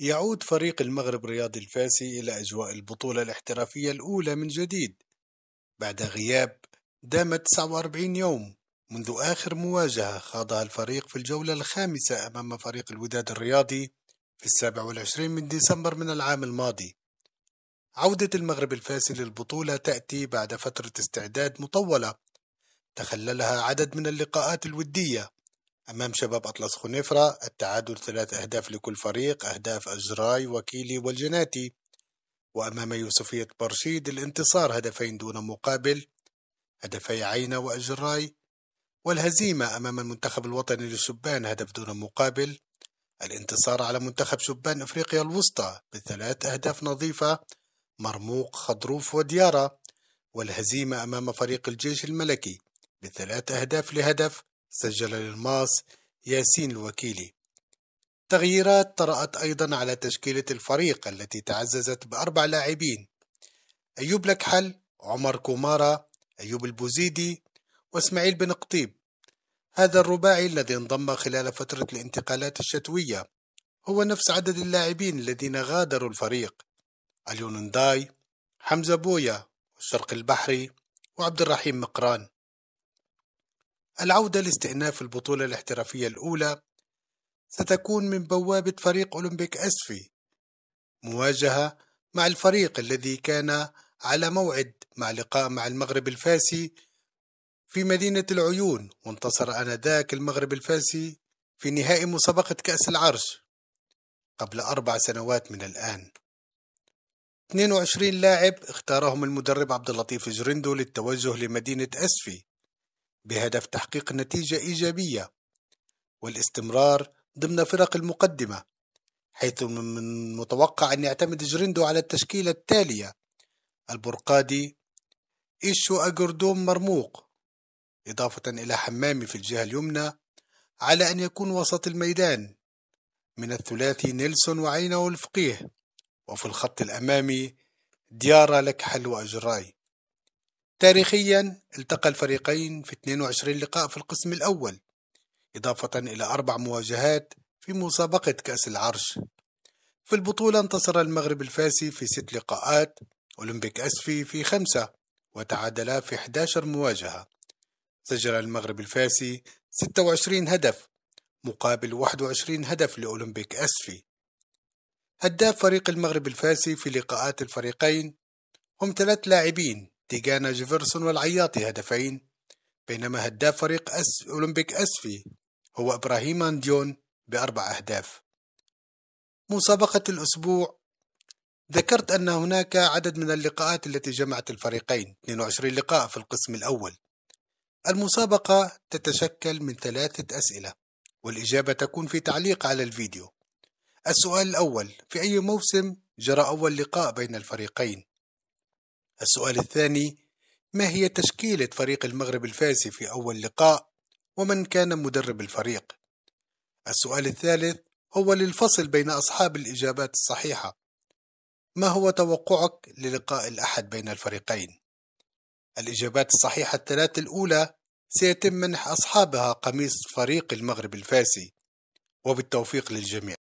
يعود فريق المغرب رياضي الفاسي إلى أجواء البطولة الاحترافية الأولى من جديد بعد غياب دام 49 يوم منذ آخر مواجهة خاضها الفريق في الجولة الخامسة أمام فريق الوداد الرياضي في السابع والعشرين من ديسمبر من العام الماضي عودة المغرب الفاسي للبطولة تأتي بعد فترة استعداد مطولة تخللها عدد من اللقاءات الودية أمام شباب أطلس خنيفرة التعادل ثلاث أهداف لكل فريق أهداف أجراي وكيلي والجناتي وأمام يوسفية برشيد الانتصار هدفين دون مقابل هدفي عينة وأجراي والهزيمة أمام المنتخب الوطني للشبان هدف دون مقابل الانتصار على منتخب شبان أفريقيا الوسطى بثلاث أهداف نظيفة مرموق خضروف وديارة والهزيمة أمام فريق الجيش الملكي بثلاث أهداف لهدف سجل للماس ياسين الوكيلي تغييرات طرأت أيضا على تشكيلة الفريق التي تعززت بأربع لاعبين أيوب لكحل عمر كومارا أيوب البوزيدي وإسماعيل بن قطيب هذا الرباعي الذي انضم خلال فترة الانتقالات الشتوية هو نفس عدد اللاعبين الذين غادروا الفريق اليوننداي حمزة بويا والشرق البحري وعبد الرحيم مقران العودة لاستئناف البطولة الاحترافية الأولى ستكون من بوابة فريق أولمبيك أسفي مواجهة مع الفريق الذي كان على موعد مع لقاء مع المغرب الفاسي في مدينة العيون وانتصر آنذاك المغرب الفاسي في نهائي مسابقة كأس العرش قبل أربع سنوات من الآن 22 لاعب اختارهم المدرب عبد اللطيف جرندو للتوجه لمدينة أسفي بهدف تحقيق نتيجة إيجابية والاستمرار ضمن فرق المقدمة حيث من المتوقع أن يعتمد جريندو على التشكيلة التالية البرقادي إيشو أجردوم مرموق إضافة إلى حمامي في الجهة اليمنى على أن يكون وسط الميدان من الثلاثي نيلسون وعينه الفقيه وفي الخط الأمامي ديارة لكحل وأجراي تاريخيا التقى الفريقين في 22 لقاء في القسم الأول إضافة إلى أربع مواجهات في مسابقة كأس العرش في البطولة انتصر المغرب الفاسي في ست لقاءات أولمبيك أسفي في خمسة وتعادل في 11 مواجهة سجل المغرب الفاسي 26 هدف مقابل 21 هدف لأولمبيك أسفي هداف فريق المغرب الفاسي في لقاءات الفريقين هم ثلاث لاعبين تيجانا جيفرسون والعياطي هدفين بينما هداف فريق أس أولمبيك أسفي هو إبراهيم أنديون بأربع أهداف مسابقة الأسبوع ذكرت أن هناك عدد من اللقاءات التي جمعت الفريقين 22 لقاء في القسم الأول المسابقة تتشكل من ثلاثة أسئلة والإجابة تكون في تعليق على الفيديو السؤال الأول في أي موسم جرى أول لقاء بين الفريقين السؤال الثاني ما هي تشكيلة فريق المغرب الفاسي في أول لقاء ومن كان مدرب الفريق؟ السؤال الثالث هو للفصل بين أصحاب الإجابات الصحيحة ما هو توقعك للقاء الأحد بين الفريقين؟ الإجابات الصحيحة الثلاث الأولى سيتم منح أصحابها قميص فريق المغرب الفاسي وبالتوفيق للجميع